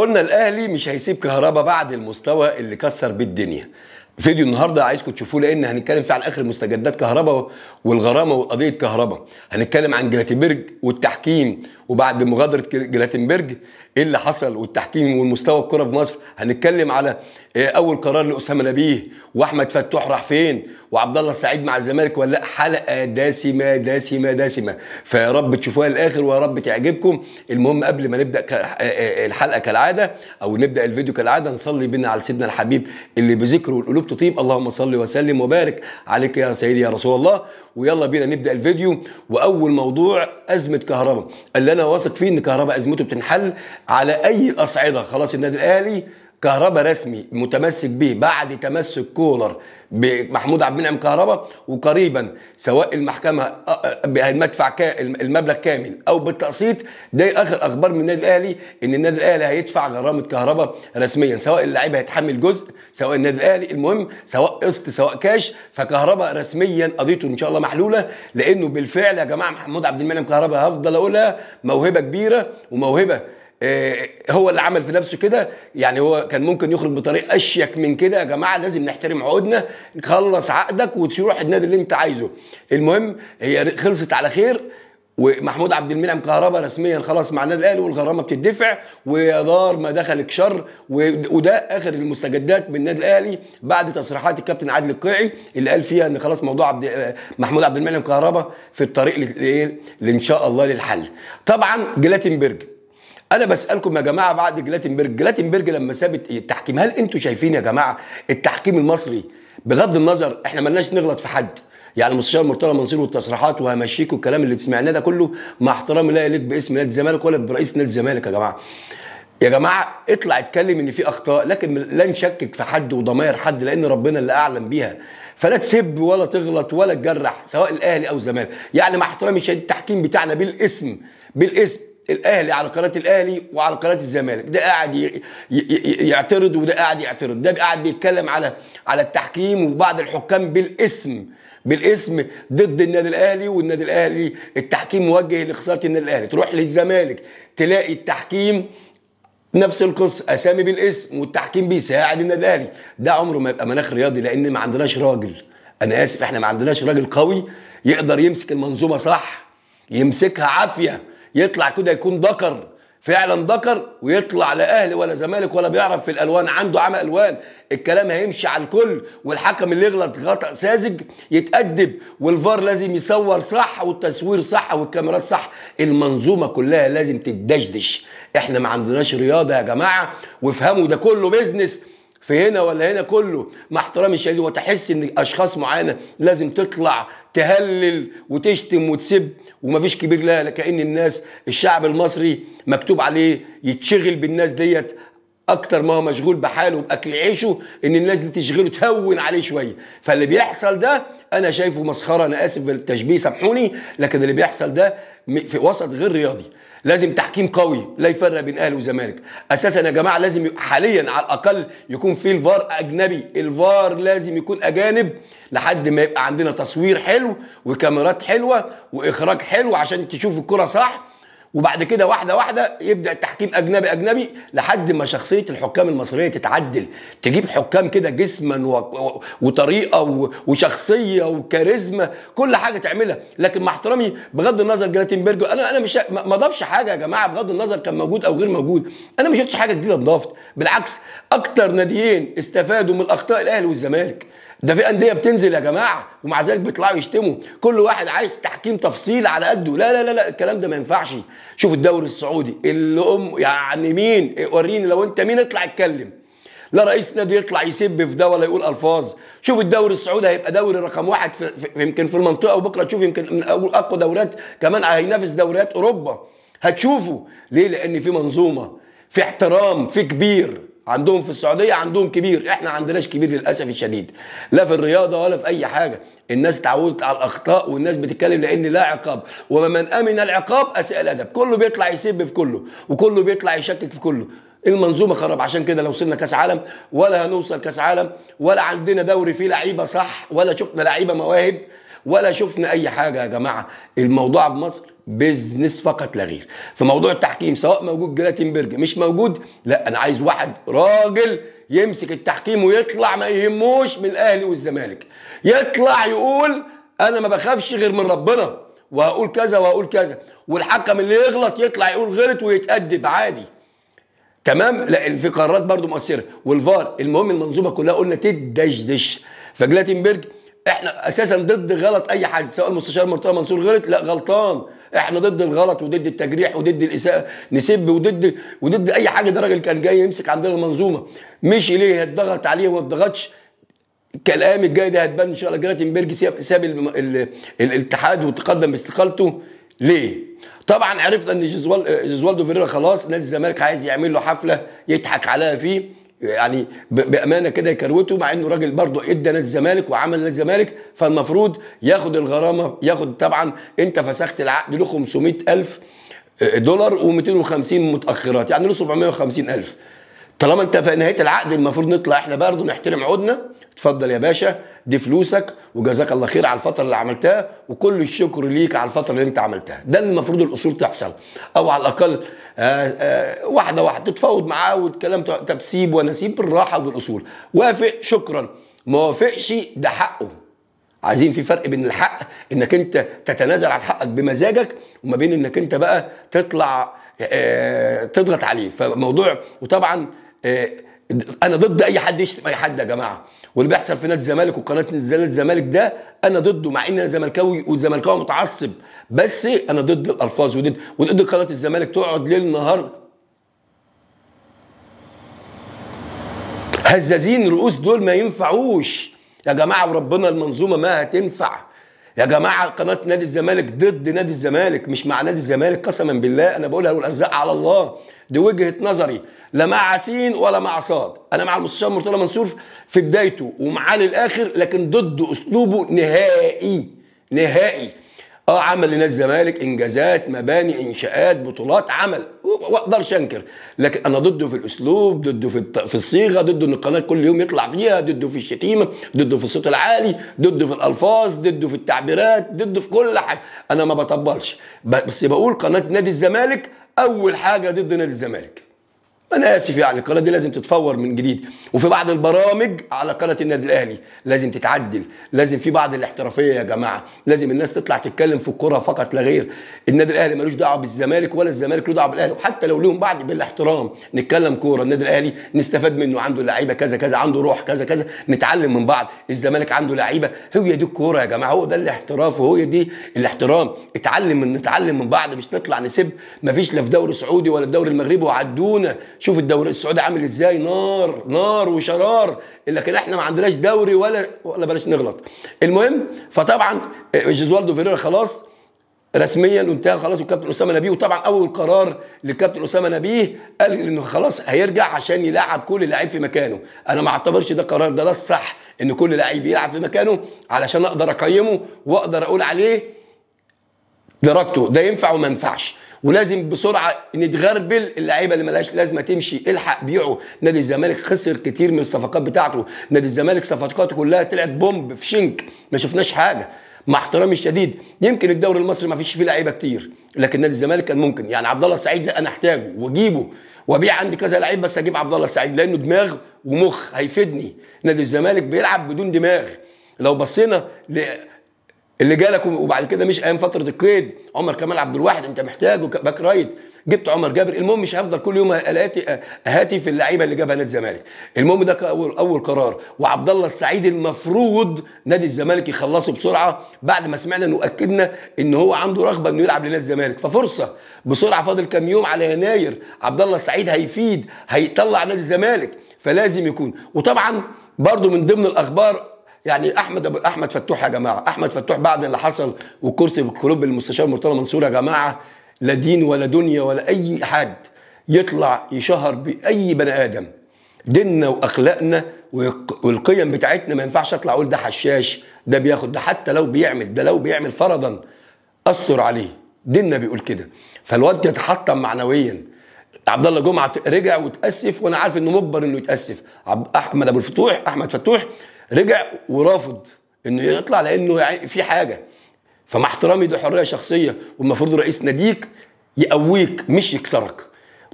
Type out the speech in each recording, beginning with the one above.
قلنا الاهلي مش هيسيب كهربا بعد المستوى اللي كسر بيه الدنيا فيديو النهارده عايزكم تشوفوه لان هنتكلم فيه عن اخر مستجدات كهربا والغرامه وقضيه كهربا هنتكلم عن جلاتنبرج والتحكيم وبعد مغادره جلاتنبرج ايه اللي حصل والتحكيم والمستوى الكره في مصر هنتكلم على إيه اول قرار لاسامه نبيه واحمد فتوح راح فين وعبد الله السعيد مع الزمالك ولا حلقه دسمه دسمه دسمه فيا رب تشوفوها للاخر ويا رب تعجبكم المهم قبل ما نبدا آه، آه، الحلقه كالعاده او نبدا الفيديو كالعاده نصلي بينا على سيدنا الحبيب اللي بذكره القلوب تطيب اللهم صل وسلم وبارك عليك يا سيدي يا رسول الله ويلا بينا نبدا الفيديو واول موضوع ازمه كهرباء اللي انا واثق فيه ان كهرباء ازمته بتنحل على اي اصعده خلاص النادي الاهلي كهربا رسمي متمسك به بعد تمسك كولر بمحمود عبد المنعم كهربا وقريبا سواء المحكمه هتدفع آه، آه، المبلغ كامل او بالتقسيط ده اخر اخبار من النادي الاهلي ان النادي الاهلي هيدفع غرامه كهربا رسميا سواء اللاعب هيتحمل جزء سواء النادي الاهلي المهم سواء قسط سواء كاش فكهربا رسميا قضيته ان شاء الله محلوله لانه بالفعل يا جماعه محمود عبد المنعم كهربا هفضل اقولها موهبه كبيره وموهبه آه، هو اللي عمل في نفسه كده يعني هو كان ممكن يخرج بطريق اشيك من كده يا جماعه لازم نحترم عقودنا خلص عقدك وتروح النادي اللي انت عايزه المهم هي خلصت على خير ومحمود عبد المنعم كهربا رسميا خلاص مع النادي الاهلي والغرامه بتدفع ويا دار ما دخلك شر وده اخر المستجدات من النادي الاهلي بعد تصريحات الكابتن عادل القيعي اللي قال فيها ان خلاص موضوع عبد آه، محمود عبد المنعم كهربا في الطريق لايه ان شاء الله للحل طبعا جلاتنبرج انا بسالكم يا جماعه بعد جلاتنبرج جلاتنبرج لما سابت التحكيم هل انتوا شايفين يا جماعه التحكيم المصري بغض النظر احنا ملناش نغلط في حد يعني المستشار مرتضى منصور والتصريحات وهمشيك والكلام اللي سمعناه ده كله مع احترامي لا يليق باسم نادي الزمالك ولا برئيس نادي الزمالك يا جماعه يا جماعه اطلع اتكلم ان في اخطاء لكن لا نشكك في حد وضماير حد لان ربنا اللي اعلم بيها فلا تسب ولا تغلط ولا تجرح سواء الاهلي او الزمالك يعني مع احترامي الشديد التحكيم بتاعنا بالاسم بالاسم الاهلي على قناه الاهلي وعلى قناه الزمالك ده قاعد يعترض وده قاعد يعترض ده قاعد بيتكلم على على التحكيم وبعض الحكام بالاسم بالاسم ضد النادي الاهلي والنادي الاهلي التحكيم موجه لخساره النادي الاهلي تروح للزمالك تلاقي التحكيم نفس القصه اسامي بالاسم والتحكيم بيساعد النادي الاهلي ده عمره ما يبقى مناخ رياضي لان ما عندناش راجل انا اسف احنا ما عندناش راجل قوي يقدر يمسك المنظومه صح يمسكها عافيه يطلع كده يكون دكر فعلا دكر ويطلع لا اهلي ولا زمالك ولا بيعرف في الالوان عنده عمى الوان الكلام هيمشي على الكل والحكم اللي يغلط خطا ساذج يتادب والفار لازم يصور صح والتصوير صح والكاميرات صح المنظومه كلها لازم تتدشدش احنا ما عندناش رياضه يا جماعه وافهموا ده كله بيزنس في هنا ولا هنا كله مع احترامي الشديد وتحس ان اشخاص معينه لازم تطلع تهلل وتشتم وتسب ومفيش كبير لها لكأن الناس الشعب المصري مكتوب عليه يتشغل بالناس ديت اكتر ما هو مشغول بحاله وباكل عيشه ان الناس دي تشغله تهون عليه شويه فاللي بيحصل ده انا شايفه مسخره انا اسف بالتشبيه سامحوني لكن اللي بيحصل ده في وسط غير رياضي لازم تحكيم قوي لا يفرق بين اهلي وزمالك اساسا يا جماعه لازم حاليا على الاقل يكون في الفار اجنبي الفار لازم يكون اجانب لحد ما يبقى عندنا تصوير حلو وكاميرات حلوه واخراج حلو عشان تشوف الكره صح وبعد كده واحده واحده يبدا التحكيم اجنبي اجنبي لحد ما شخصيه الحكام المصريه تتعدل تجيب حكام كده جسما وطريقه وشخصيه وكاريزما كل حاجه تعملها لكن مع احترامي بغض النظر جلاتنبرج انا انا مش ما ضافش حاجه يا جماعه بغض النظر كان موجود او غير موجود انا ما شفتش حاجه جديده اتضافت بالعكس اكتر ناديين استفادوا من اخطاء الاهلي والزمالك ده في انديه بتنزل يا جماعه ومع ذلك بيطلعوا يشتموا كل واحد عايز تحكيم تفصيل على قده لا لا لا لا الكلام ده ما ينفعش شوف الدوري السعودي اللي ام يعني مين وريني لو انت مين اطلع اتكلم لا رئيس نادي يطلع يسب في ده ولا يقول الفاظ شوف الدوري السعودي هيبقى دوري رقم واحد في يمكن في, المنطقه وبكره تشوف يمكن من اقوى دوريات كمان هينافس دوريات اوروبا هتشوفه ليه لان في منظومه في احترام في كبير عندهم في السعوديه عندهم كبير احنا عندناش كبير للاسف الشديد لا في الرياضه ولا في اي حاجه الناس اتعودت على الاخطاء والناس بتتكلم لان لا عقاب ومن امن العقاب اساء الادب كله بيطلع يسب في كله وكله بيطلع يشكك في كله المنظومه خرب عشان كده لو وصلنا كاس عالم ولا هنوصل كاس عالم ولا عندنا دوري فيه لعيبه صح ولا شفنا لعيبه مواهب ولا شفنا اي حاجه يا جماعه الموضوع في مصر بزنس فقط لا غير فموضوع التحكيم سواء موجود جلاتنبرج مش موجود لا انا عايز واحد راجل يمسك التحكيم ويطلع ما يهموش من الاهلي والزمالك يطلع يقول انا ما بخافش غير من ربنا وهقول كذا وهقول كذا والحكم اللي يغلط يطلع يقول غلط ويتأدب عادي تمام لا في قرارات برضو مؤثره والفار المهم المنظومه كلها قلنا تدشدش فجلاتنبرج احنا اساسا ضد غلط اي حد سواء المستشار مرتضى منصور غلط لا غلطان احنا ضد الغلط وضد التجريح وضد الاساءه نسب وضد وضد اي حاجه ده راجل كان جاي يمسك عندنا المنظومه مشي ليه اتضغط عليه وما اتضغطش كلام الجاي ده هتبان ان شاء الله جراتنبرج ساب, ساب الاتحاد وتقدم باستقالته ليه؟ طبعا عرفنا ان جزوالدو فيريرا خلاص نادي الزمالك عايز يعمل له حفله يضحك عليها فيه يعني بامانه كده يكروته مع انه راجل برضه ادى نادي الزمالك وعمل نادي الزمالك فالمفروض ياخد الغرامه ياخد طبعا انت فسخت العقد له 500000 آه، دولار و250 متاخرات يعني له 750000 طالما انت في نهايه العقد المفروض نطلع احنا برضه نحترم عقودنا اتفضل يا باشا دي فلوسك وجزاك الله خير على الفتره اللي عملتها وكل الشكر ليك على الفتره اللي انت عملتها ده المفروض الاصول تحصل او على الاقل آآ آه، آآ آه، واحده واحده تتفاوض معاه والكلام تبسيب ونسيب بالراحه وبالاصول وافق شكرا ما وافقش ده حقه عايزين في فرق بين الحق انك انت تتنازل عن حقك بمزاجك وما بين انك انت بقى تطلع آه، تضغط عليه فموضوع وطبعا إيه، انا ضد اي حد يشتم اي حد يا جماعه واللي بيحصل في نادي الزمالك وقناه نادي الزمالك ده انا ضده مع ان انا زملكاوي والزملكاوي متعصب بس انا ضد الالفاظ وضد وضد قناه الزمالك تقعد ليل نهار هزازين رؤوس دول ما ينفعوش يا جماعه وربنا المنظومه ما هتنفع يا جماعه قناه نادي الزمالك ضد نادي الزمالك مش مع نادي الزمالك قسما بالله انا بقولها والارزاق على الله دي وجهه نظري لا مع سين ولا مع صاد انا مع المستشار مرتضى منصور في بدايته ومعاه للاخر لكن ضد اسلوبه نهائي نهائي اه عمل لنادي الزمالك انجازات مباني انشاءات بطولات عمل واقدر انكر لكن انا ضده في الاسلوب ضده في في الصيغه ضده ان القناه كل يوم يطلع فيها ضده في الشتيمه ضده في الصوت العالي ضده في الالفاظ ضده في التعبيرات ضده في كل حاجه انا ما بطبلش بس بقول قناه نادي الزمالك اول حاجه ضد نادي الزمالك انا اسف يعني القناه دي لازم تتفور من جديد وفي بعض البرامج على قناه النادي الاهلي لازم تتعدل لازم في بعض الاحترافيه يا جماعه لازم الناس تطلع تتكلم في الكره فقط لا غير النادي الاهلي ملوش دعوه بالزمالك ولا الزمالك له دعوه بالاهلي وحتى لو لهم بعض بالاحترام نتكلم كوره النادي الاهلي نستفاد منه عنده لعيبه كذا كذا عنده روح كذا كذا نتعلم من بعض الزمالك عنده لعيبه هي دي الكوره يا جماعه هو ده الاحتراف وهي دي الاحترام اتعلم من نتعلم من بعض مش نطلع نسب مفيش لا في دوري سعودي ولا الدوري المغربي وعدونا شوف الدوري السعودي عامل ازاي نار نار وشرار لكن احنا ما عندناش دوري ولا ولا بلاش نغلط المهم فطبعا آه، جيزوالدو فيريرا خلاص رسميا انتهى خلاص وكابتن اسامه نبيه وطبعا اول قرار للكابتن اسامه نبيه قال انه خلاص هيرجع عشان يلعب كل لعيب في مكانه انا ما اعتبرش ده قرار ده ده الصح ان كل لعيب يلعب في مكانه علشان اقدر اقيمه واقدر اقول عليه درجته ده ينفع وما ينفعش ولازم بسرعه نتغربل اللعيبه اللي ملهاش لازمه تمشي الحق بيعه نادي الزمالك خسر كتير من الصفقات بتاعته نادي الزمالك صفقاته كلها طلعت بومب في شنك ما شفناش حاجه مع احترامي الشديد يمكن الدوري المصري ما فيش فيه لعيبه كتير لكن نادي الزمالك كان ممكن يعني عبد الله السعيد انا احتاجه واجيبه وابيع عندي كذا لعيب بس اجيب عبد الله السعيد لانه دماغ ومخ هيفيدني نادي الزمالك بيلعب بدون دماغ لو بصينا اللي جالك وبعد كده مش ايام فتره القيد عمر كمال عبد الواحد انت محتاجه باك رايت جبت عمر جابر المهم مش هفضل كل يوم الاتي هاتي في اللعيبه اللي جابها نادي الزمالك المهم ده اول اول قرار وعبد الله السعيد المفروض نادي الزمالك يخلصه بسرعه بعد ما سمعنا انه اكدنا ان هو عنده رغبه انه يلعب لنادي الزمالك ففرصه بسرعه فاضل كام يوم على يناير عبد الله السعيد هيفيد هيطلع نادي الزمالك فلازم يكون وطبعا برضو من ضمن الاخبار يعني احمد أبو احمد فتوح يا جماعه احمد فتوح بعد اللي حصل وكرسي كلوب المستشار مرتضى منصور يا جماعه لا دين ولا دنيا ولا اي حد يطلع يشهر باي بني ادم ديننا واخلاقنا والقيم بتاعتنا ما ينفعش اطلع اقول ده حشاش ده بياخد ده حتى لو بيعمل ده لو بيعمل فرضا استر عليه ديننا بيقول كده فالواد يتحطم معنويا عبد الله جمعه رجع وتاسف وانا عارف انه مجبر انه يتاسف احمد ابو الفتوح احمد فتوح رجع ورافض انه يطلع لانه يعني في حاجه فمع احترامي دي حريه شخصيه والمفروض رئيس ناديك يقويك مش يكسرك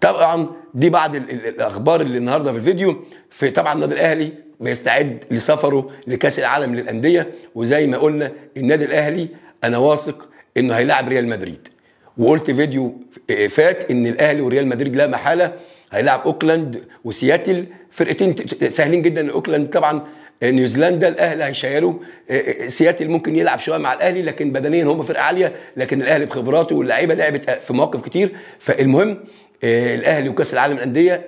طبعا دي بعض الاخبار اللي النهارده في الفيديو في طبعا النادي الاهلي بيستعد لسفره لكاس العالم للانديه وزي ما قلنا النادي الاهلي انا واثق انه هيلاعب ريال مدريد وقلت فيديو آه، فات ان الاهلي وريال مدريد لا محاله هيلاعب اوكلاند وسياتل فرقتين سهلين جدا اوكلاند طبعا آه، نيوزيلندا الاهلي هيشيله آه، آه، سياتل ممكن يلعب شويه مع الاهلي لكن بدنيا هم فرقه عاليه لكن الاهلي بخبراته واللعيبه لعبت في مواقف كتير فالمهم الاهلي وكاس العالم للانديه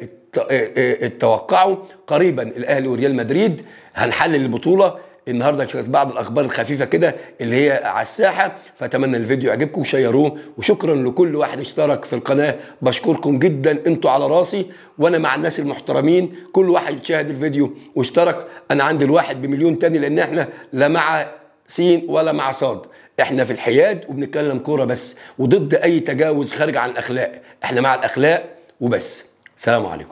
توقعوا قريبا الاهلي وريال مدريد هنحلل البطوله النهارده كانت بعض الاخبار الخفيفه كده اللي هي على الساحه فاتمنى الفيديو يعجبكم وشيروه وشكرا لكل واحد اشترك في القناه بشكركم جدا انتوا على راسي وانا مع الناس المحترمين كل واحد شاهد الفيديو واشترك انا عندي الواحد بمليون تاني لان احنا لا مع سين ولا مع صاد احنا في الحياد وبنتكلم كوره بس وضد اي تجاوز خارج عن الاخلاق احنا مع الاخلاق وبس سلام عليكم